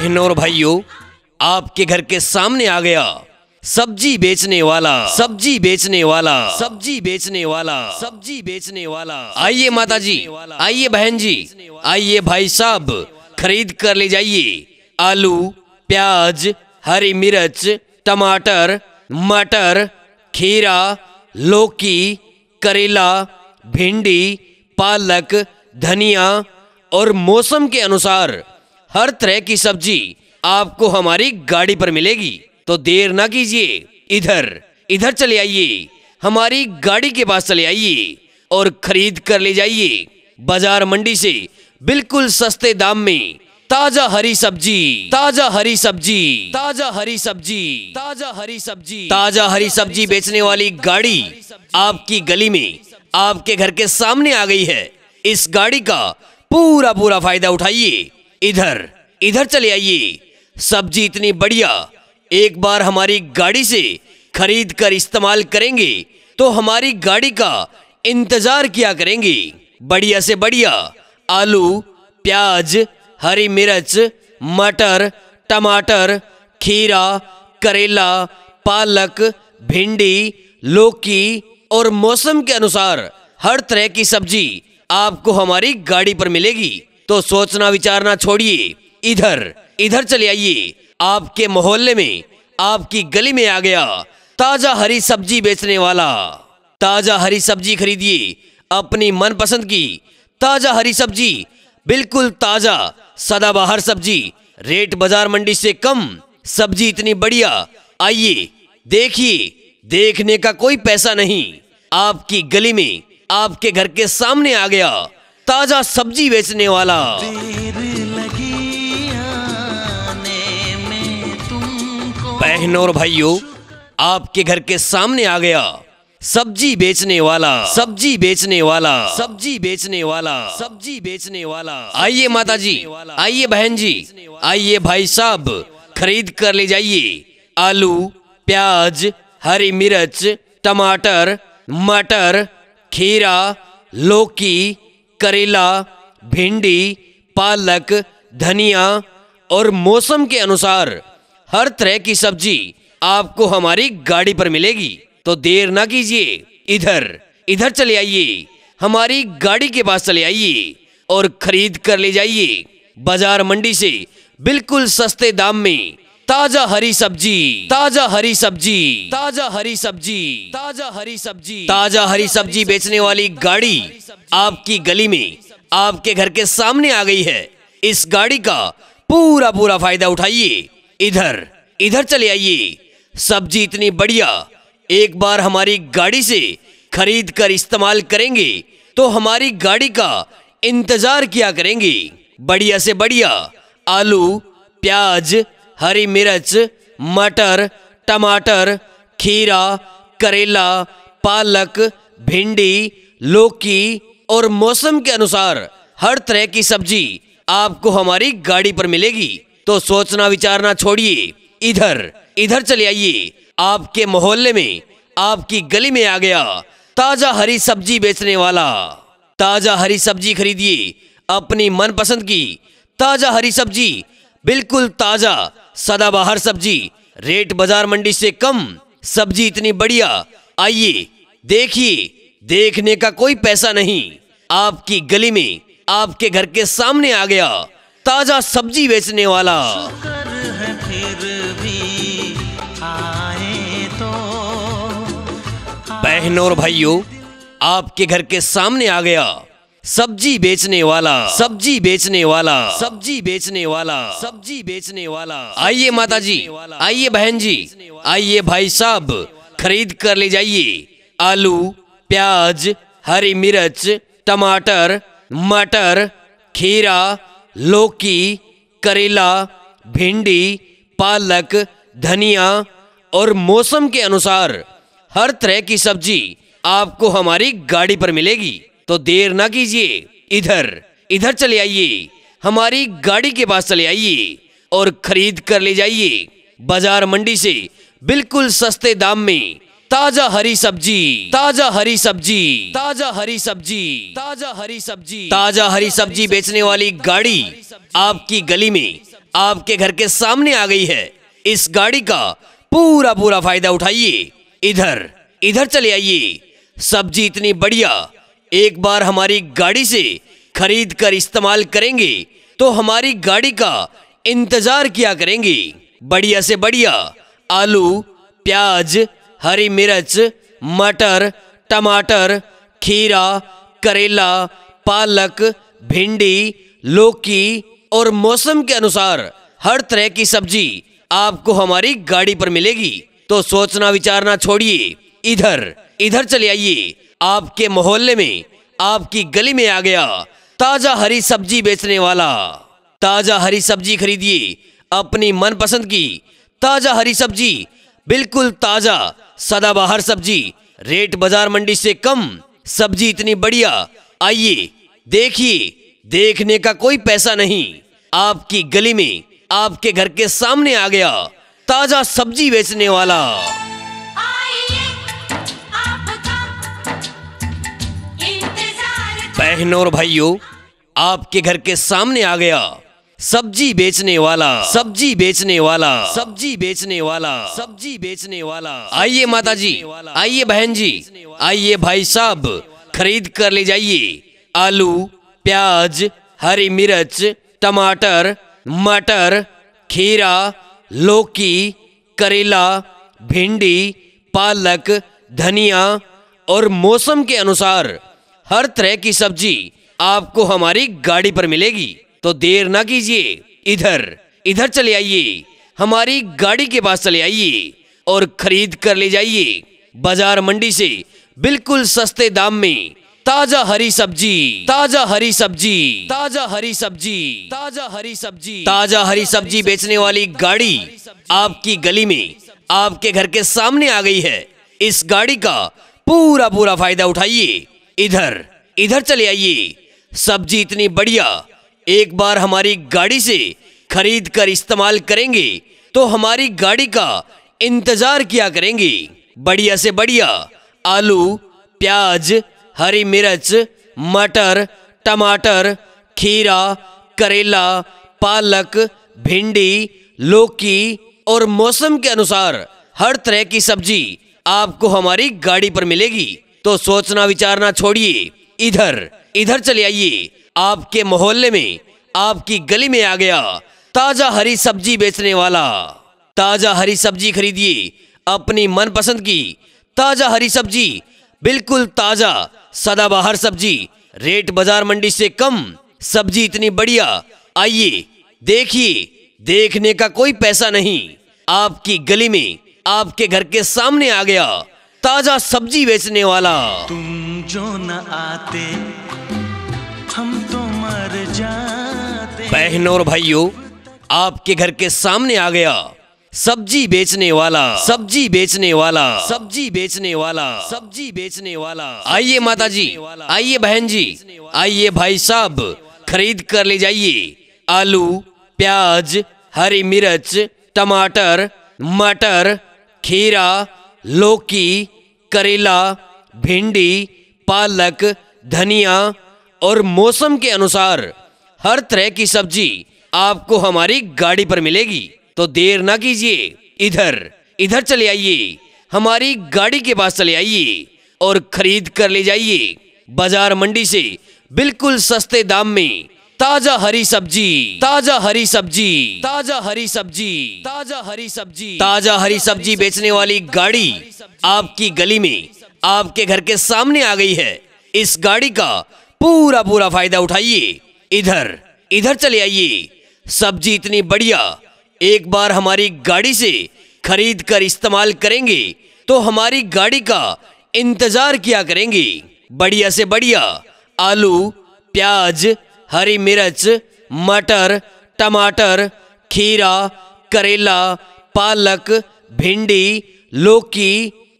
बहनों और भाइयों आपके घर के सामने आ गया सब्जी बेचने वाला सब्जी बेचने वाला सब्जी बेचने वाला सब्जी बेचने वाला आइए माता जी आइए बहन जी आइए भाई साहब खरीद कर ले जाइए आलू प्याज हरी मिर्च टमाटर मटर खीरा लौकी करेला भिंडी पालक धनिया और मौसम के अनुसार हर तरह की सब्जी आपको हमारी गाड़ी पर मिलेगी तो देर ना कीजिए इधर इधर चले आइए हमारी गाड़ी के पास चले आइए और खरीद कर ले जाइए बाजार मंडी से बिल्कुल सस्ते दाम में ताजा हरी सब्जी ताजा हरी सब्जी ताजा हरी सब्जी ताजा हरी सब्जी ताजा हरी सब्जी बेचने वाली गाड़ी आपकी गली में आपके घर के सामने आ गई है इस गाड़ी का पूरा पूरा फायदा उठाइए इधर इधर चले आइए सब्जी इतनी बढ़िया एक बार हमारी गाड़ी से खरीद कर इस्तेमाल करेंगे तो हमारी गाड़ी का इंतजार किया करेंगे बढ़िया से बढ़िया आलू प्याज हरी मिर्च मटर टमाटर खीरा करेला पालक भिंडी लौकी और मौसम के अनुसार हर तरह की सब्जी आपको हमारी गाड़ी पर मिलेगी तो सोचना विचारना छोड़िए इधर इधर चले आइए आपके मोहल्ले में आपकी गली में आ गया ताजा हरी सब्जी बेचने वाला ताजा हरी सब्जी खरीदिए अपनी मनपसंद की ताजा हरी सब्जी बिल्कुल ताजा सदाबहार सब्जी रेट बाजार मंडी से कम सब्जी इतनी बढ़िया आइए देखिए देखने का कोई पैसा नहीं आपकी गली में आपके घर के सामने आ गया ताजा सब्जी बेचने वाला बहन और भाइयों आपके घर के सामने आ गया सब्जी बेचने वाला सब्जी बेचने वाला सब्जी बेचने वाला सब्जी बेचने वाला आइए माता जी आइए बहन जी आइए भाई साहब खरीद कर ले जाइए आलू प्याज हरी मिर्च टमाटर मटर खीरा लौकी करेला भिंडी पालक धनिया और मौसम के अनुसार हर तरह की सब्जी आपको हमारी गाड़ी पर मिलेगी तो देर ना कीजिए इधर इधर चले आइए हमारी गाड़ी के पास चले आइए और खरीद कर ले जाइए बाजार मंडी से बिल्कुल सस्ते दाम में ताजा हरी सब्जी ताजा हरी सब्जी ताजा हरी सब्जी ताजा हरी सब्जी ताजा हरी सब्जी बेचने वाली गाड़ी आपकी गली में आपके घर के सामने आ गई है इस गाड़ी का पूरा पूरा फायदा उठाइए इधर इधर चले आइए सब्जी इतनी बढ़िया एक बार हमारी गाड़ी से खरीद कर इस्तेमाल करेंगे तो हमारी गाड़ी का इंतजार किया करेंगे बढ़िया से बढ़िया आलू प्याज हरी मिर्च मटर टमाटर खीरा करेला पालक भिंडी लौकी और मौसम के अनुसार हर तरह की सब्जी आपको हमारी गाड़ी पर मिलेगी तो सोचना विचारना छोड़िए इधर इधर चले आइए आपके मोहल्ले में आपकी गली में आ गया ताजा हरी सब्जी बेचने वाला ताजा हरी सब्जी खरीदिए अपनी मनपसंद की ताजा हरी सब्जी बिल्कुल ताजा सदाबहार सब्जी रेट बाजार मंडी से कम सब्जी इतनी बढ़िया आइए देखिए देखने का कोई पैसा नहीं आपकी गली में आपके घर के सामने आ गया ताजा सब्जी बेचने वाला तो। बहनों और भाइयों आपके घर के सामने आ गया सब्जी बेचने वाला सब्जी बेचने वाला सब्जी बेचने वाला सब्जी बेचने वाला आइए माता जी आइए बहन जी आइए भाई साहब खरीद कर ले जाइए आलू प्याज हरी मिर्च टमाटर मटर खीरा लौकी करेला भिंडी पालक धनिया और मौसम के अनुसार हर तरह की सब्जी आपको हमारी गाड़ी पर मिलेगी तो देर ना कीजिए इधर इधर चले आइए हमारी गाड़ी के पास चले आइए और खरीद कर ले जाइए बाजार मंडी से बिल्कुल सस्ते दाम में ताजा हरी सब्जी ताजा हरी सब्जी ताजा हरी सब्जी ताजा हरी सब्जी ताजा हरी सब्जी बेचने वाली गाड़ी आपकी गली में आपके घर के सामने आ गई है इस गाड़ी का पूरा पूरा फायदा उठाइए इधर इधर चले आइए सब्जी इतनी बढ़िया एक बार हमारी गाड़ी से खरीद कर इस्तेमाल करेंगे तो हमारी गाड़ी का इंतजार किया करेंगे बढ़िया से बढ़िया आलू प्याज हरी मिर्च मटर टमाटर खीरा करेला पालक भिंडी लौकी और मौसम के अनुसार हर तरह की सब्जी आपको हमारी गाड़ी पर मिलेगी तो सोचना विचारना छोड़िए इधर इधर चले आइए आपके मोहल्ले में आपकी गली में आ गया ताज़ा हरी सब्जी बेचने वाला ताज़ा हरी सब्जी खरीदिए अपनी मनपसंद की ताज़ा हरी सब्जी बिल्कुल ताज़ा सदाबहार सब्जी रेट बाजार मंडी से कम सब्जी इतनी बढ़िया आइए देखिए देखने का कोई पैसा नहीं आपकी गली में आपके घर के सामने आ गया ताज़ा सब्जी बेचने वाला बहनों और भाइयों आपके घर के सामने आ गया सब्जी बेचने वाला सब्जी बेचने वाला सब्जी बेचने वाला सब्जी बेचने वाला आइए माता जी आइए बहन जी आइए भाई साहब खरीद कर ले जाइए आलू प्याज हरी मिर्च टमाटर मटर खीरा लौकी करेला भिंडी पालक धनिया और मौसम के अनुसार हर तरह की सब्जी आपको हमारी गाड़ी पर मिलेगी तो देर ना कीजिए इधर इधर चले आइए हमारी गाड़ी के पास चले आइए और खरीद कर ले जाइए बाजार मंडी से बिल्कुल सस्ते दाम में ताजा हरी सब्जी ताजा हरी सब्जी ताजा हरी सब्जी ताजा हरी सब्जी ताजा हरी सब्जी बेचने वाली गाड़ी आपकी गली में आपके घर के सामने आ गई है इस गाड़ी का पूरा पूरा फायदा उठाइए इधर इधर चले आइए सब्जी इतनी बढ़िया एक बार हमारी गाड़ी से खरीद कर इस्तेमाल करेंगे तो हमारी गाड़ी का इंतजार किया करेंगे बढ़िया से बढ़िया आलू प्याज हरी मिर्च मटर टमाटर खीरा करेला पालक भिंडी लौकी और मौसम के अनुसार हर तरह की सब्जी आपको हमारी गाड़ी पर मिलेगी तो सोचना विचारना छोड़िए इधर इधर चले आइए आपके मोहल्ले में आपकी गली में आ गया ताजा हरी सब्जी बेचने वाला ताजा हरी सब्जी खरीदिए अपनी मनपसंद की ताजा हरी सब्जी बिल्कुल ताजा सदाबहार सब्जी रेट बाजार मंडी से कम सब्जी इतनी बढ़िया आइए देखिए देखने का कोई पैसा नहीं आपकी गली में आपके घर के सामने आ गया ताजा सब्जी बेचने वाला तुम जो न आते हम तो मर जाते बहन और भाइयों आपके घर के सामने आ गया सब्जी बेचने वाला सब्जी बेचने वाला सब्जी बेचने वाला सब्जी बेचने वाला आइए माता जी आइए बहन जी आइए भाई साहब खरीद कर ले जाइए आलू प्याज हरी मिर्च टमाटर मटर खीरा लौकी करेला भिंडी पालक धनिया और मौसम के अनुसार हर तरह की सब्जी आपको हमारी गाड़ी पर मिलेगी तो देर ना कीजिए इधर इधर चले आइए हमारी गाड़ी के पास चले आइए और खरीद कर ले जाइए बाजार मंडी से बिल्कुल सस्ते दाम में ताजा हरी सब्जी ताजा हरी सब्जी ताजा हरी सब्जी ताजा हरी सब्जी ताजा हरी सब्जी बेचने वाली गाड़ी आपकी गली में आपके घर के सामने आ गई है इस गाड़ी का पूरा पूरा फायदा उठाइए इधर इधर चले आइए सब्जी इतनी बढ़िया एक बार हमारी गाड़ी से खरीद कर इस्तेमाल करेंगे तो हमारी गाड़ी का इंतजार किया करेंगे बढ़िया से बढ़िया आलू प्याज हरी मिर्च मटर टमाटर खीरा करेला पालक भिंडी लौकी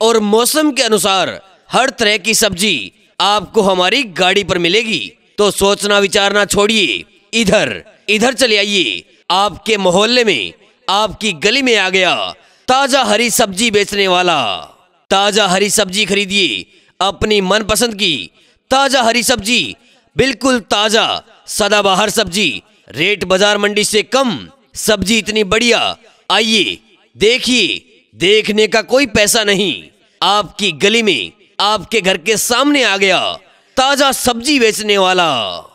और मौसम के अनुसार हर तरह की सब्जी आपको हमारी गाड़ी पर मिलेगी तो सोचना विचारना छोड़िए इधर इधर चले आइए आपके मोहल्ले में आपकी गली में आ गया ताजा हरी सब्जी बेचने वाला ताजा हरी सब्जी खरीदिए अपनी मनपसंद की ताजा हरी सब्जी बिल्कुल ताजा सदाबहार सब्जी रेट बाजार मंडी से कम सब्जी इतनी बढ़िया आइए देखिए देखने का कोई पैसा नहीं आपकी गली में आपके घर के सामने आ गया ताजा सब्जी बेचने वाला